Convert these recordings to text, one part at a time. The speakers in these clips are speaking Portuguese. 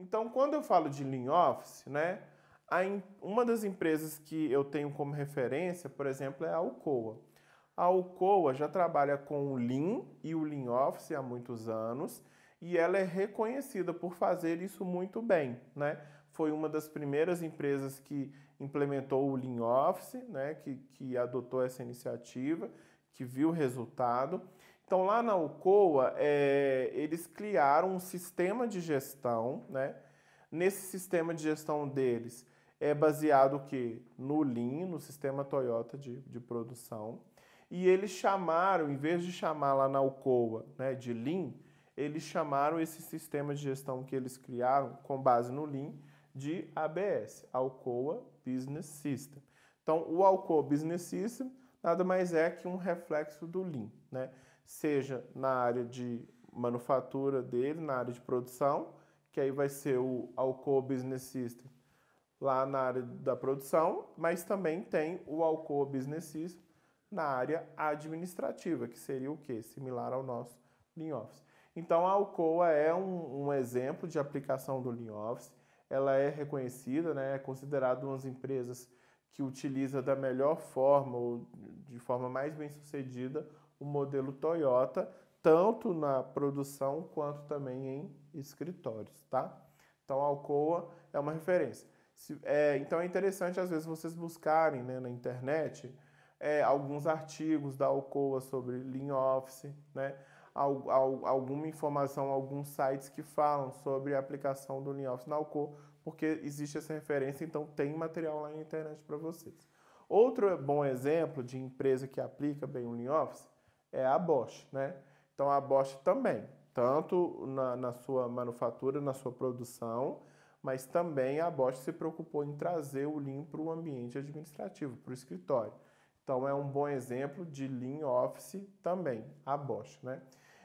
Então, quando eu falo de Lean Office, né, uma das empresas que eu tenho como referência, por exemplo, é a Alcoa. A Alcoa já trabalha com o Lean e o Lean Office há muitos anos e ela é reconhecida por fazer isso muito bem, né? Foi uma das primeiras empresas que implementou o Lean Office, né? Que, que adotou essa iniciativa que viu o resultado. Então, lá na UCOA, é, eles criaram um sistema de gestão, né? Nesse sistema de gestão deles é baseado que no Lean, no sistema Toyota de, de produção. E eles chamaram, em vez de chamar lá na UCOA né, de Lean, eles chamaram esse sistema de gestão que eles criaram com base no Lean de ABS, Alcoa Business System. Então, o Alcoa Business System nada mais é que um reflexo do Lean, né? seja na área de manufatura dele, na área de produção, que aí vai ser o Alcoa Business System lá na área da produção, mas também tem o Alcoa Business System na área administrativa, que seria o que? Similar ao nosso Lean Office. Então a Alcoa é um, um exemplo de aplicação do Lean Office, ela é reconhecida, né? é considerada uma das empresas que utiliza da melhor forma, ou de forma mais bem sucedida, o modelo Toyota, tanto na produção quanto também em escritórios, tá? Então a Alcoa é uma referência. Se, é, então é interessante às vezes vocês buscarem né, na internet é, alguns artigos da Alcoa sobre Lean Office, né? Al, al, alguma informação, alguns sites que falam sobre a aplicação do Lean Office na Alcoa porque existe essa referência, então tem material lá na internet para vocês. Outro bom exemplo de empresa que aplica bem o Lean Office é a Bosch, né? Então a Bosch também, tanto na, na sua manufatura, na sua produção, mas também a Bosch se preocupou em trazer o Lean para o ambiente administrativo, para o escritório. Então é um bom exemplo de Lean Office também, a Bosch, né?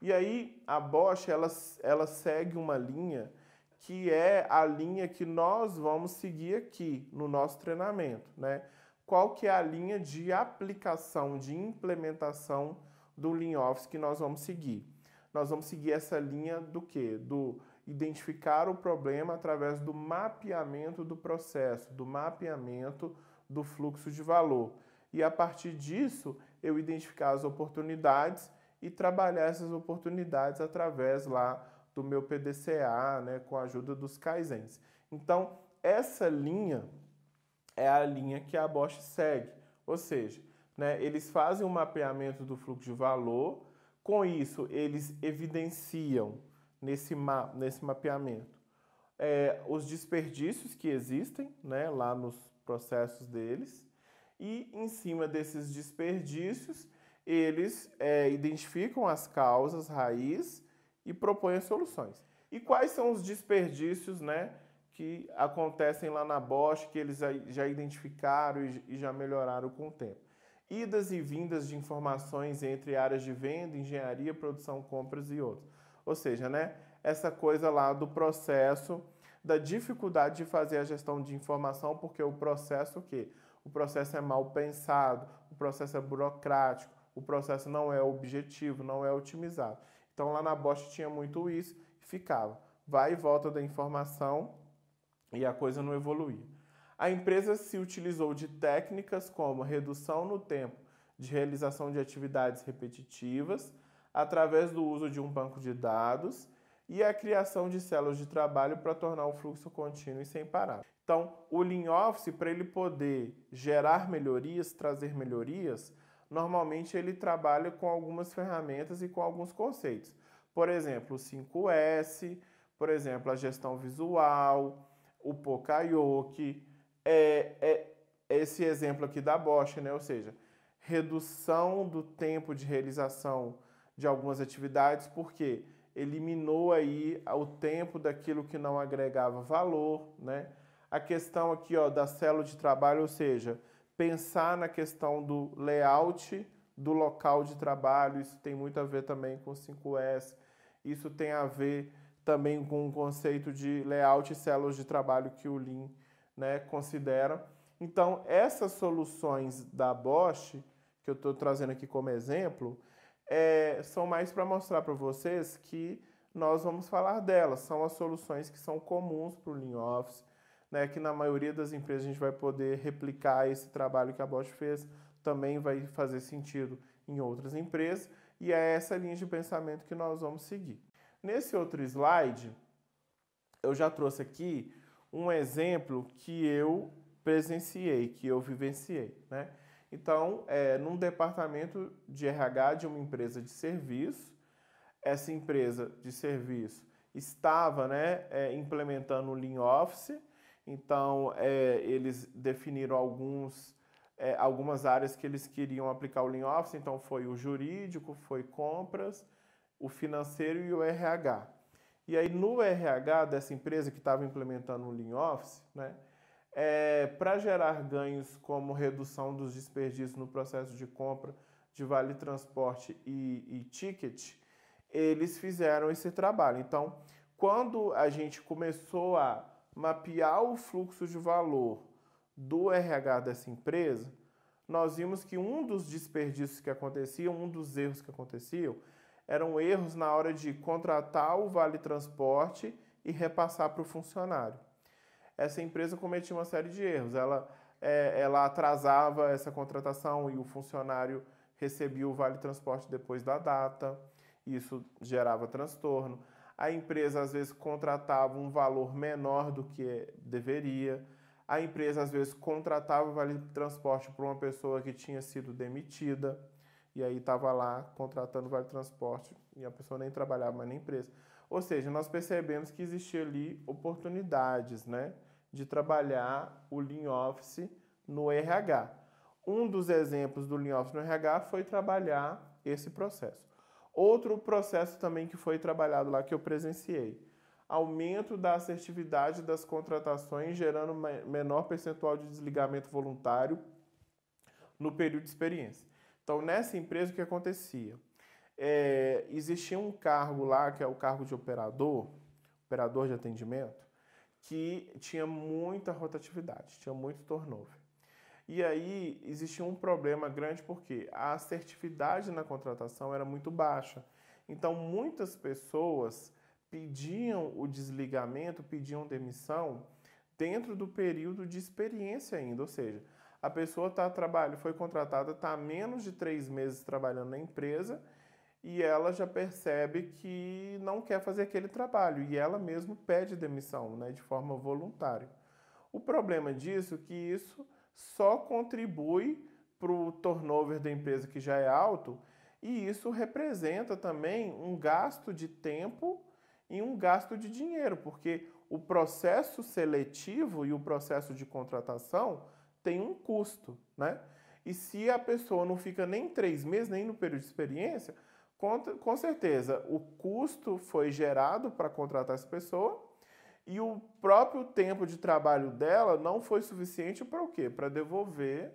E aí a Bosch ela, ela segue uma linha que é a linha que nós vamos seguir aqui no nosso treinamento, né? Qual que é a linha de aplicação, de implementação do Lean Office que nós vamos seguir? Nós vamos seguir essa linha do quê? Do identificar o problema através do mapeamento do processo, do mapeamento do fluxo de valor. E a partir disso, eu identificar as oportunidades e trabalhar essas oportunidades através lá do meu PDCA, né, com a ajuda dos Kaizens. Então, essa linha é a linha que a Bosch segue, ou seja, né, eles fazem o um mapeamento do fluxo de valor, com isso eles evidenciam nesse, ma nesse mapeamento é, os desperdícios que existem né, lá nos processos deles, e em cima desses desperdícios eles é, identificam as causas raiz e proponha soluções. E quais são os desperdícios né, que acontecem lá na Bosch, que eles já identificaram e já melhoraram com o tempo? Idas e vindas de informações entre áreas de venda, engenharia, produção, compras e outros. Ou seja, né, essa coisa lá do processo, da dificuldade de fazer a gestão de informação, porque o processo o quê? O processo é mal pensado, o processo é burocrático, o processo não é objetivo, não é otimizado. Então lá na Bosch tinha muito isso e ficava. Vai e volta da informação e a coisa não evoluía. A empresa se utilizou de técnicas como redução no tempo de realização de atividades repetitivas, através do uso de um banco de dados e a criação de células de trabalho para tornar o fluxo contínuo e sem parar. Então, o Lean Office, para ele poder gerar melhorias, trazer melhorias, normalmente ele trabalha com algumas ferramentas e com alguns conceitos. Por exemplo, o 5S, por exemplo, a gestão visual, o Pokayoke, é, é esse exemplo aqui da Bosch, né? ou seja, redução do tempo de realização de algumas atividades, porque eliminou aí o tempo daquilo que não agregava valor, né? A questão aqui ó, da célula de trabalho, ou seja, pensar na questão do layout do local de trabalho, isso tem muito a ver também com 5S, isso tem a ver também com o conceito de layout e células de trabalho que o Lean né, considera. Então, essas soluções da Bosch, que eu estou trazendo aqui como exemplo, é, são mais para mostrar para vocês que nós vamos falar delas. São as soluções que são comuns para o Lean Office, né, que na maioria das empresas a gente vai poder replicar esse trabalho que a Bosch fez, também vai fazer sentido em outras empresas, e é essa linha de pensamento que nós vamos seguir. Nesse outro slide, eu já trouxe aqui um exemplo que eu presenciei, que eu vivenciei. Né? Então, é, num departamento de RH de uma empresa de serviço, essa empresa de serviço estava né, é, implementando o Lean Office, então, é, eles definiram alguns, é, algumas áreas que eles queriam aplicar o Lean Office. Então, foi o jurídico, foi compras, o financeiro e o RH. E aí, no RH dessa empresa que estava implementando o Lean Office, né, é, para gerar ganhos como redução dos desperdícios no processo de compra de vale transporte e, e ticket, eles fizeram esse trabalho. Então, quando a gente começou a mapear o fluxo de valor do RH dessa empresa, nós vimos que um dos desperdícios que aconteciam, um dos erros que aconteciam, eram erros na hora de contratar o vale transporte e repassar para o funcionário. Essa empresa cometia uma série de erros. Ela, é, ela atrasava essa contratação e o funcionário recebia o vale transporte depois da data. Isso gerava transtorno a empresa às vezes contratava um valor menor do que deveria, a empresa às vezes contratava o vale transporte para uma pessoa que tinha sido demitida e aí estava lá contratando vale transporte e a pessoa nem trabalhava mais na empresa. Ou seja, nós percebemos que existia ali oportunidades, né, de trabalhar o lean office no RH. Um dos exemplos do lean office no RH foi trabalhar esse processo. Outro processo também que foi trabalhado lá que eu presenciei aumento da assertividade das contratações, gerando menor percentual de desligamento voluntário no período de experiência. Então, nessa empresa, o que acontecia? É, existia um cargo lá, que é o cargo de operador, operador de atendimento, que tinha muita rotatividade, tinha muito turnover. E aí existia um problema grande porque a assertividade na contratação era muito baixa. Então muitas pessoas pediam o desligamento, pediam demissão dentro do período de experiência ainda, ou seja, a pessoa está trabalho, foi contratada, está menos de três meses trabalhando na empresa e ela já percebe que não quer fazer aquele trabalho e ela mesmo pede demissão, né, de forma voluntária. O problema disso é que isso só contribui para o turnover da empresa que já é alto, e isso representa também um gasto de tempo e um gasto de dinheiro, porque o processo seletivo e o processo de contratação tem um custo, né? E se a pessoa não fica nem três meses, nem no período de experiência, com certeza o custo foi gerado para contratar essa pessoa e o próprio tempo de trabalho dela não foi suficiente para o quê? Para devolver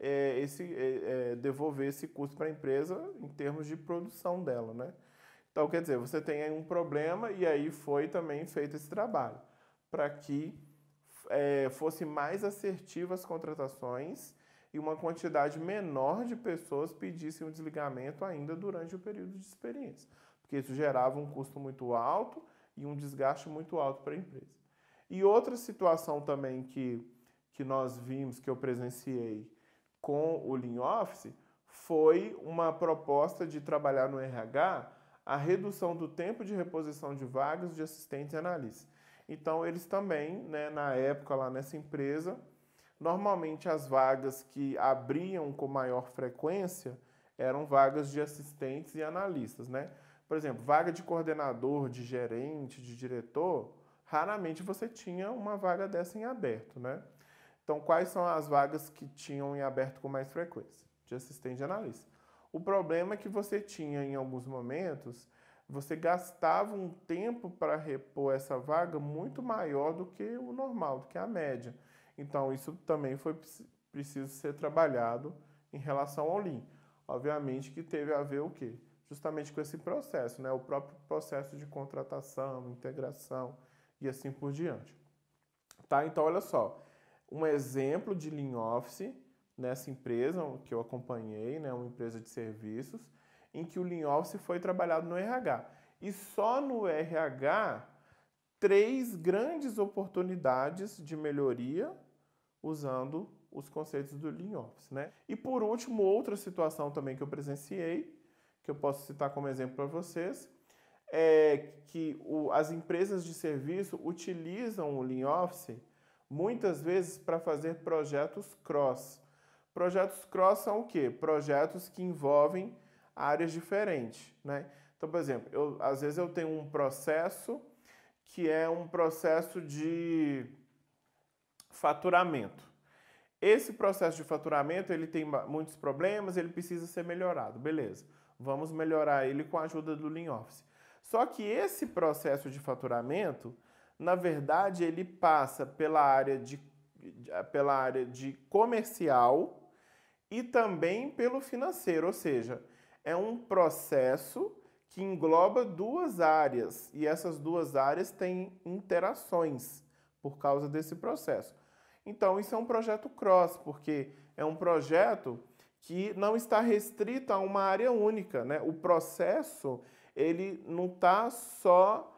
é, esse, é, é devolver esse custo para a empresa em termos de produção dela, né? Então, quer dizer, você tem aí um problema e aí foi também feito esse trabalho para que é, fosse mais assertivas as contratações e uma quantidade menor de pessoas pedissem o um desligamento ainda durante o período de experiência, porque isso gerava um custo muito alto e um desgaste muito alto para a empresa. E outra situação também que, que nós vimos, que eu presenciei com o Lean Office, foi uma proposta de trabalhar no RH a redução do tempo de reposição de vagas de assistentes e analistas. Então, eles também, né, na época lá nessa empresa, normalmente as vagas que abriam com maior frequência eram vagas de assistentes e analistas, né? Por exemplo, vaga de coordenador, de gerente, de diretor, raramente você tinha uma vaga dessa em aberto, né? Então, quais são as vagas que tinham em aberto com mais frequência? De assistente de analista. O problema é que você tinha em alguns momentos, você gastava um tempo para repor essa vaga muito maior do que o normal, do que a média. Então, isso também foi preciso ser trabalhado em relação ao Lean. Obviamente que teve a ver o quê? justamente com esse processo, né? o próprio processo de contratação, integração e assim por diante. Tá? Então, olha só, um exemplo de Lean Office nessa empresa que eu acompanhei, né? uma empresa de serviços, em que o Lean Office foi trabalhado no RH. E só no RH, três grandes oportunidades de melhoria usando os conceitos do Lean Office, né? E por último, outra situação também que eu presenciei que eu posso citar como exemplo para vocês, é que o, as empresas de serviço utilizam o Lean Office muitas vezes para fazer projetos cross. Projetos cross são o quê? Projetos que envolvem áreas diferentes, né? Então, por exemplo, eu, às vezes eu tenho um processo que é um processo de faturamento. Esse processo de faturamento ele tem muitos problemas, ele precisa ser melhorado, beleza? Vamos melhorar ele com a ajuda do Lean Office. Só que esse processo de faturamento, na verdade, ele passa pela área de, pela área de comercial e também pelo financeiro, ou seja, é um processo que engloba duas áreas e essas duas áreas têm interações por causa desse processo. Então, isso é um projeto cross, porque é um projeto que não está restrita a uma área única. Né? O processo ele não está só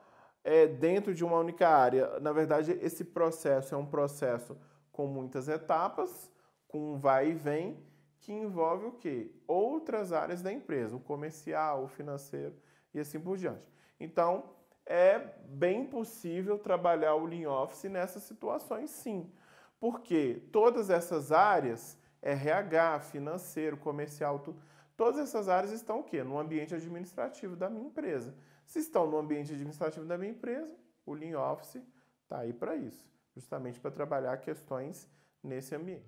é, dentro de uma única área. Na verdade, esse processo é um processo com muitas etapas, com vai e vem, que envolve o quê? Outras áreas da empresa, o comercial, o financeiro e assim por diante. Então, é bem possível trabalhar o Lean Office nessas situações, sim, porque todas essas áreas RH, financeiro, comercial, tudo. Todas essas áreas estão o quê? No ambiente administrativo da minha empresa. Se estão no ambiente administrativo da minha empresa, o Lean Office está aí para isso, justamente para trabalhar questões nesse ambiente.